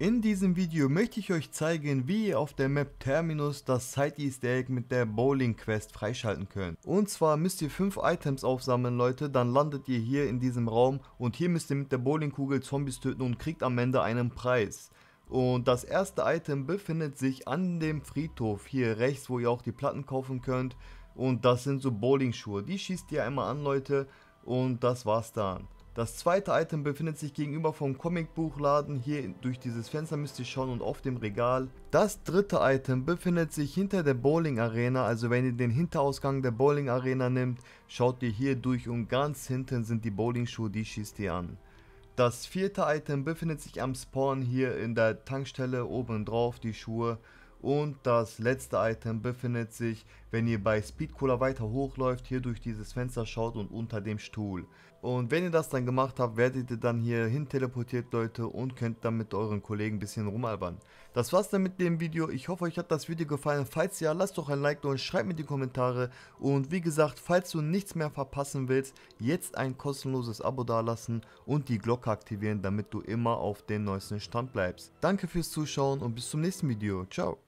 In diesem Video möchte ich euch zeigen, wie ihr auf der Map Terminus das Side East Egg mit der Bowling Quest freischalten könnt. Und zwar müsst ihr 5 Items aufsammeln Leute, dann landet ihr hier in diesem Raum und hier müsst ihr mit der Bowlingkugel Zombies töten und kriegt am Ende einen Preis. Und das erste Item befindet sich an dem Friedhof hier rechts, wo ihr auch die Platten kaufen könnt. Und das sind so Bowlingschuhe, die schießt ihr einmal an Leute und das war's dann. Das zweite Item befindet sich gegenüber vom Comicbuchladen, hier durch dieses Fenster müsst ihr schauen und auf dem Regal. Das dritte Item befindet sich hinter der Bowling Arena, also wenn ihr den Hinterausgang der Bowling Arena nimmt, schaut ihr hier durch und ganz hinten sind die Bowling Schuhe, die schießt ihr an. Das vierte Item befindet sich am Spawn hier in der Tankstelle oben drauf, die Schuhe. Und das letzte Item befindet sich wenn ihr bei Speed weiter hochläuft, hier durch dieses Fenster schaut und unter dem Stuhl. Und wenn ihr das dann gemacht habt, werdet ihr dann hier hin teleportiert, Leute, und könnt dann mit euren Kollegen ein bisschen rumalbern. Das war's dann mit dem Video. Ich hoffe, euch hat das Video gefallen. Falls ja, lasst doch ein Like da und schreibt mir die Kommentare. Und wie gesagt, falls du nichts mehr verpassen willst, jetzt ein kostenloses Abo dalassen und die Glocke aktivieren, damit du immer auf dem neuesten Stand bleibst. Danke fürs Zuschauen und bis zum nächsten Video. Ciao.